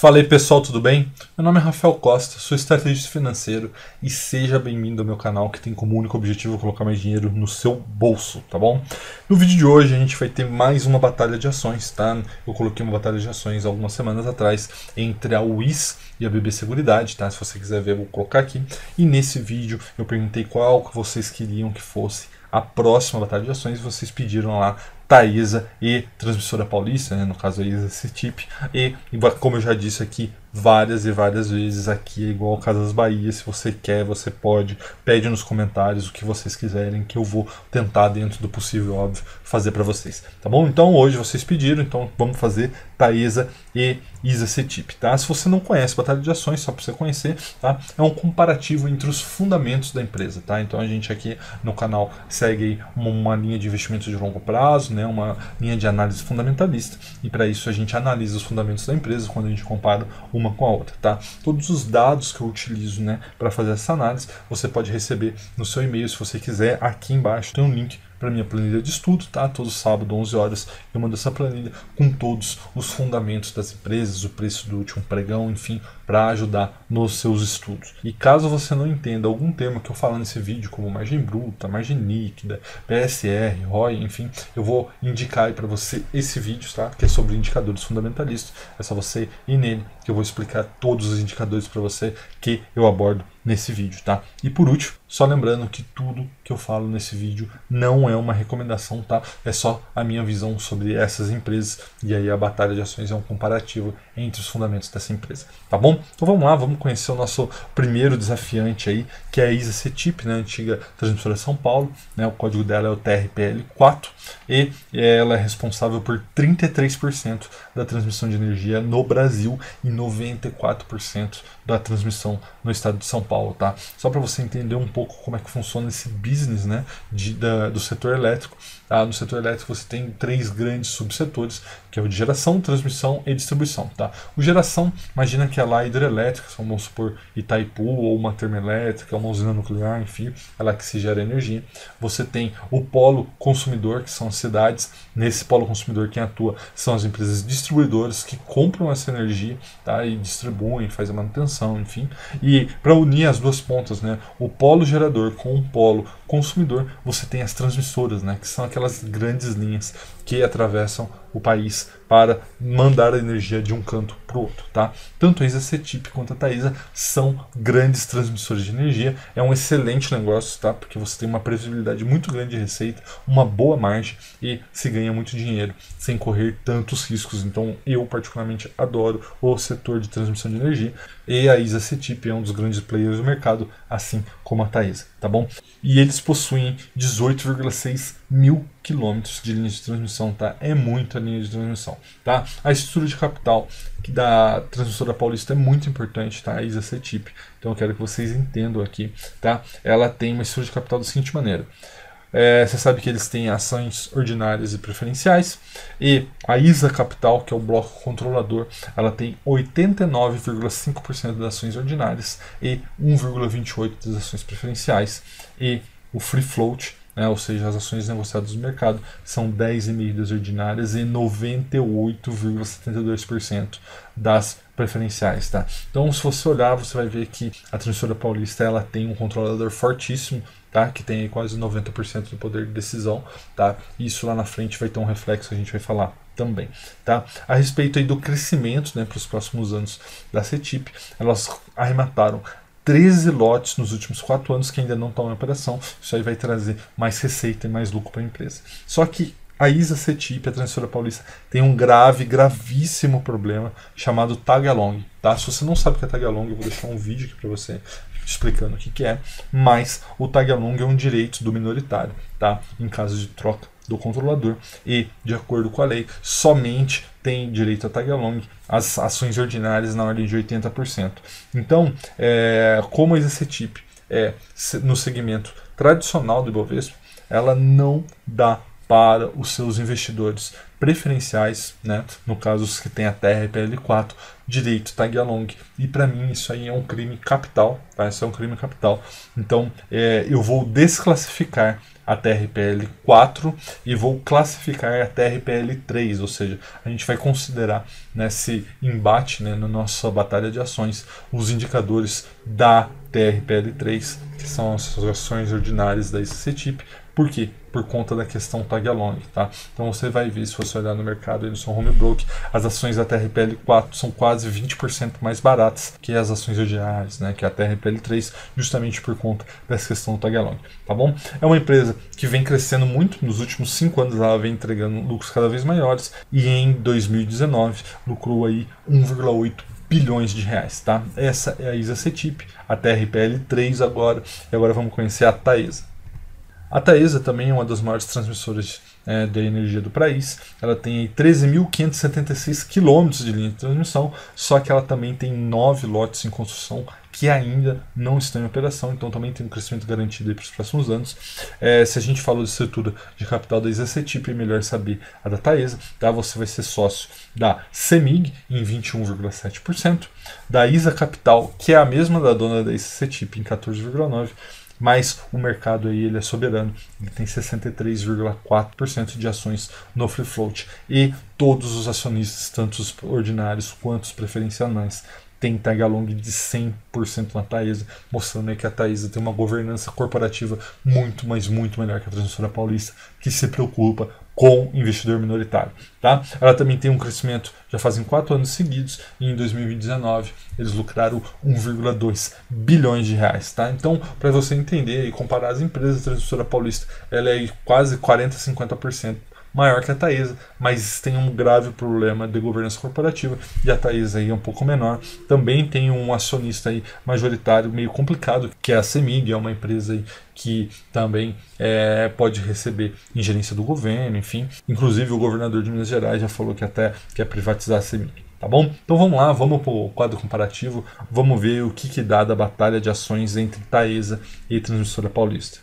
Falei pessoal, tudo bem? Meu nome é Rafael Costa, sou estrategista financeiro e seja bem-vindo ao meu canal que tem como único objetivo colocar mais dinheiro no seu bolso, tá bom? No vídeo de hoje a gente vai ter mais uma batalha de ações, tá? Eu coloquei uma batalha de ações algumas semanas atrás entre a WIS e a BB Seguridade, tá? Se você quiser ver, eu vou colocar aqui. E nesse vídeo eu perguntei qual que vocês queriam que fosse a próxima batalha de ações vocês pediram lá Taísa e Transmissora Paulista, né, no caso a Isa Cetip, e como eu já disse aqui, várias e várias vezes aqui, é igual o Casas Bahia. Se você quer, você pode. Pede nos comentários o que vocês quiserem, que eu vou tentar, dentro do possível, óbvio, fazer para vocês. Tá bom? Então hoje vocês pediram, então vamos fazer Taesa e Isa Cetip, tá? Se você não conhece Batalha de Ações, só para você conhecer, tá? É um comparativo entre os fundamentos da empresa, tá? Então a gente aqui no canal segue uma, linha de investimentos de longo prazo, né? Uma linha de análise fundamentalista. E para isso a gente analisa os fundamentos da empresa quando a gente compara o uma com a outra, tá? Todos os dados que eu utilizo, né, para fazer essa análise, você pode receber no seu e-mail se você quiser. Aqui embaixo tem um link para minha planilha de estudo, tá? Todo sábado, 11 horas, eu mando essa planilha com todos os fundamentos das empresas, o preço do último pregão, enfim, para ajudar nos seus estudos. E caso você não entenda algum tema que eu falo nesse vídeo, como margem bruta, margem líquida, PSR, ROI, enfim, eu vou indicar para você esse vídeo, tá? Que é sobre indicadores fundamentalistas. É só você ir nele que eu vou explicar todos os indicadores para você que eu abordo nesse vídeo, tá? E por último, só lembrando que tudo que eu falo nesse vídeo não é uma recomendação, tá? É só a minha visão sobre essas empresas e aí a batalha de ações é um comparativo entre os fundamentos dessa empresa, tá bom? Então vamos lá, vamos conhecer o nosso primeiro desafiante aí, que é a Isa Cetip, né, antiga Transmissora São Paulo, né? O código dela é o TRPL4 e ela é responsável por 33% da transmissão de energia no Brasil e 94% da transmissão no estado de São Paulo, tá? Só para você entender um pouco como é que funciona esse business, né, de, da, do setor elétrico. Tá? No setor elétrico você tem três grandes subsetores, que é o de geração, transmissão e distribuição, tá? O geração, imagina que é lá hidrelétrica, vamos supor Itaipu ou uma termoelétrica, uma usina nuclear, enfim, ela é que se gera energia. Você tem o polo consumidor, que são as cidades. Nesse polo consumidor quem atua são as empresas distribuidoras que compram essa energia, tá? E distribuem, fazem a manutenção enfim, e para unir as duas pontas, né, o polo gerador com o polo consumidor, você tem as transmissoras, né, que são aquelas grandes linhas que atravessam o país para mandar a energia de um canto para o outro. Tá? Tanto a Isa Cetip quanto a Taísa são grandes transmissores de energia. É um excelente negócio, tá? porque você tem uma previsibilidade muito grande de receita, uma boa margem e se ganha muito dinheiro sem correr tantos riscos. Então eu particularmente adoro o setor de transmissão de energia e a Isa Cetip é um dos grandes players do mercado assim como a Taesa, tá bom? E eles possuem 18,6 mil quilômetros de linha de transmissão, tá? É muita linha de transmissão, tá? A estrutura de capital que da transmissora paulista é muito importante, tá? A ISA CETIP, então eu quero que vocês entendam aqui, tá? Ela tem uma estrutura de capital da seguinte maneira. É, você sabe que eles têm ações ordinárias e preferenciais. E a ISA Capital, que é o bloco controlador, ela tem 89,5% das ações ordinárias e 1,28% das ações preferenciais. E o free float, né, ou seja, as ações negociadas no mercado, são 10,5% das ordinárias e 98,72% das preferenciais, tá? Então, se você olhar, você vai ver que a Transmissora Paulista ela tem um controlador fortíssimo, tá? Que tem quase 90% do poder de decisão, tá? Isso lá na frente vai ter um reflexo, a gente vai falar também, tá? A respeito aí do crescimento, né, para os próximos anos da CETIP, elas arremataram 13 lotes nos últimos 4 anos que ainda não estão em operação. Isso aí vai trazer mais receita e mais lucro para a empresa. Só que a Isa Cetip, a transmissora paulista, tem um grave, gravíssimo problema chamado tag-along. tá? Se você não sabe o que é tag-along, eu vou deixar um vídeo aqui para você explicando o que, que é, mas o tag-along é um direito do minoritário, tá? Em caso de troca do controlador e, de acordo com a lei, somente tem direito a tag-along as ações ordinárias na ordem de 80%. Então, é, como a Isa Cetip é no segmento tradicional do Ibovespa, ela não dá para os seus investidores preferenciais, né? no caso os que têm a TRPL4, direito tag along. E para mim isso aí é um crime capital, tá? isso é um crime capital. Então é, eu vou desclassificar a TRPL4 e vou classificar a TRPL3, ou seja, a gente vai considerar nesse né, embate, né, na nossa batalha de ações, os indicadores da TRPL3, que são as ações ordinárias da ICCTIP, por quê? Por conta da questão tag along, tá? Então você vai ver, se você olhar no mercado aí no seu home broker, as ações da TRPL4 são quase 20% mais baratas que as ações odiais, né? Que é a TRPL3, justamente por conta dessa questão do tag along, tá bom? É uma empresa que vem crescendo muito, nos últimos 5 anos ela vem entregando lucros cada vez maiores e em 2019 lucrou aí 1,8 bilhões de reais, tá? Essa é a Isa Cetip, a TRPL3 agora, e agora vamos conhecer a Taesa. A Taesa também é uma das maiores transmissoras é, de energia do país. Ela tem 13.576 quilômetros de linha de transmissão, só que ela também tem nove lotes em construção que ainda não estão em operação, então também tem um crescimento garantido para os próximos anos. É, se a gente falou de estrutura de capital da Isacetip, é melhor saber a da Taesa. Tá? Você vai ser sócio da CEMIG em 21,7%, da Isa Capital, que é a mesma da dona da Isacetip, em 14,9%, mas o mercado aí ele é soberano, ele tem 63,4% de ações no free float e todos os acionistas, tanto os ordinários quanto os preferenciais, tem tag along de 100% na Taesa, mostrando que a Taesa tem uma governança corporativa muito, mas muito melhor que a Transmissora Paulista, que se preocupa com investidor minoritário. Tá? Ela também tem um crescimento já fazem quatro anos seguidos e em 2019 eles lucraram 1,2 bilhões de reais. Tá? Então, para você entender e comparar as empresas a Transmissora Paulista, ela é quase 40%, 50% maior que a Taesa, mas tem um grave problema de governança corporativa e a Taesa aí é um pouco menor. Também tem um acionista aí majoritário meio complicado, que é a Semig, é uma empresa aí que também é, pode receber ingerência do governo, enfim. Inclusive o governador de Minas Gerais já falou que até quer privatizar a Semig. Tá bom? Então vamos lá, vamos para o quadro comparativo, vamos ver o que, que dá da batalha de ações entre Taesa e Transmissora Paulista.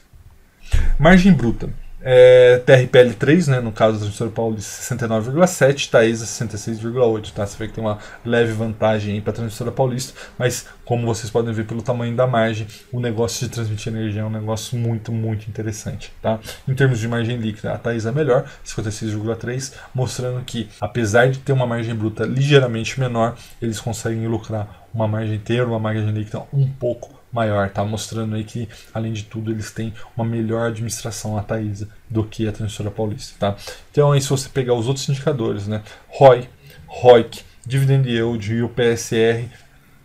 Margem bruta. É, TRPL3, né, no caso do Transmissor Paulo, 69,7, Taesa 66,8. Tá? Você vê que tem uma leve vantagem para a Transmissora Paulista, mas como vocês podem ver pelo tamanho da margem, o negócio de transmitir energia é um negócio muito, muito interessante. Tá? Em termos de margem líquida, a Taesa é melhor, 56,3, mostrando que apesar de ter uma margem bruta ligeiramente menor, eles conseguem lucrar uma margem inteira, uma margem líquida um pouco maior. Tá mostrando aí que, além de tudo, eles têm uma melhor administração, a Taísa, do que a Transmissora Paulista, tá? Então, aí, se você pegar os outros indicadores, né? ROI, ROIC, Dividend Yield e o PSR,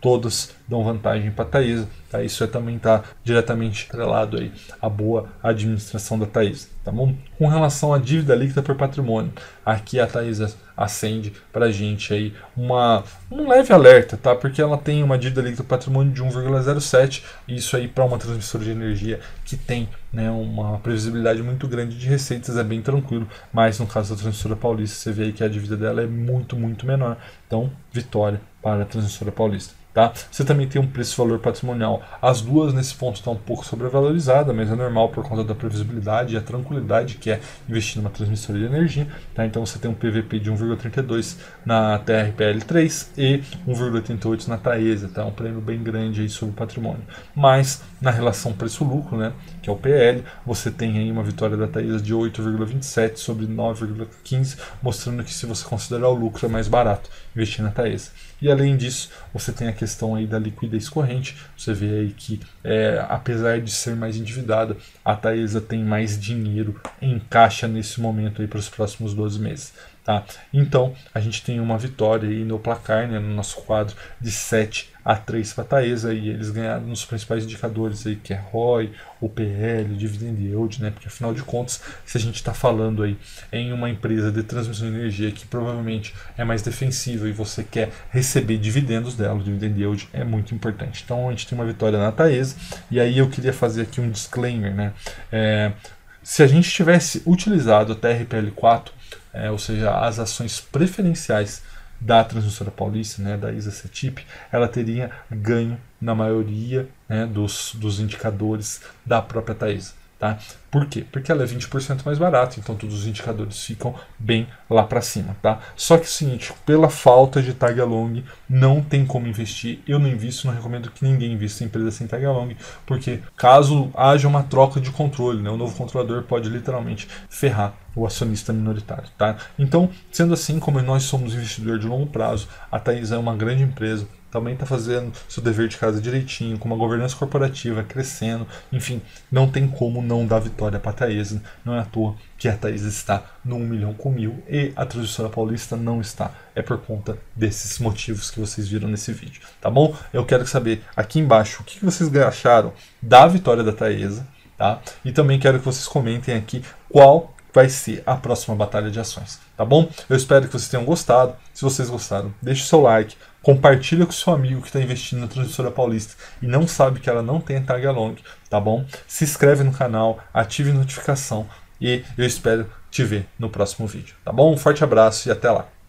todas dão vantagem para a Thaisa. Tá? Isso é, também está diretamente atrelado aí à boa administração da Thaisa. Tá bom? Com relação à dívida líquida por patrimônio, aqui a Thaisa acende para a gente aí uma, um leve alerta, tá? porque ela tem uma dívida líquida por patrimônio de 1,07, isso aí para uma transmissora de energia que tem né, uma previsibilidade muito grande de receitas é bem tranquilo, mas no caso da transmissora paulista, você vê aí que a dívida dela é muito, muito menor. Então, vitória para a transmissora paulista. Tá? Você também tem um preço-valor patrimonial. As duas nesse ponto estão um pouco sobrevalorizadas, mas é normal por conta da previsibilidade e a tranquilidade que é investir numa transmissora de energia. Tá? Então você tem um PVP de 1,32 na TRPL3 e 1,88 na Taesa. Tá? Um prêmio bem grande aí sobre o patrimônio. Mas na relação preço-lucro, né, que é o PL, você tem aí uma vitória da Taesa de 8,27 sobre 9,15, mostrando que se você considerar o lucro é mais barato investir na Taesa. E além disso, você tem aqui questão aí da liquidez corrente. Você vê aí que, é, apesar de ser mais endividada, a Taesa tem mais dinheiro em caixa nesse momento aí para os próximos 12 meses. Tá? Então, a gente tem uma vitória aí no placar, né, no nosso quadro, de 7 a 3 Taesa e eles ganharam nos principais indicadores, aí, que é ROI, OPL, Dividend Yield, né, porque afinal de contas, se a gente está falando aí em uma empresa de transmissão de energia que provavelmente é mais defensiva e você quer receber dividendos dela, o Dividend Yield é muito importante. Então, a gente tem uma vitória na Taesa, e aí eu queria fazer aqui um disclaimer, né, é, se a gente tivesse utilizado a TRPL4 é, ou seja, as ações preferenciais da Transmissora Paulista, né, da ISA CETIP, ela teria ganho na maioria né, dos, dos indicadores da própria Taesa. Tá? Por quê? Porque ela é 20% mais barata, então todos os indicadores ficam bem lá para cima. Tá? Só que o seguinte, pela falta de tag along, não tem como investir. Eu não invisto, não recomendo que ninguém invista em empresa sem tag along, porque caso haja uma troca de controle, né, o novo controlador pode literalmente ferrar o acionista minoritário, tá? Então, sendo assim, como nós somos investidor de longo prazo, a Thais é uma grande empresa, também está fazendo seu dever de casa direitinho, com uma governança corporativa crescendo, enfim, não tem como não dar vitória para a Thaís. Não é à toa que a Thaís está no 1 milhão com mil e a Transmissora Paulista não está. É por conta desses motivos que vocês viram nesse vídeo, tá bom? Eu quero saber aqui embaixo o que vocês acharam da vitória da Thaís. Tá? E também quero que vocês comentem aqui qual vai ser a próxima batalha de ações, tá bom? Eu espero que vocês tenham gostado. Se vocês gostaram, deixe seu like, compartilha com seu amigo que está investindo na Transmissora Paulista e não sabe que ela não tem tag along, tá bom? Se inscreve no canal, ative notificação e eu espero te ver no próximo vídeo, tá bom? Um forte abraço e até lá!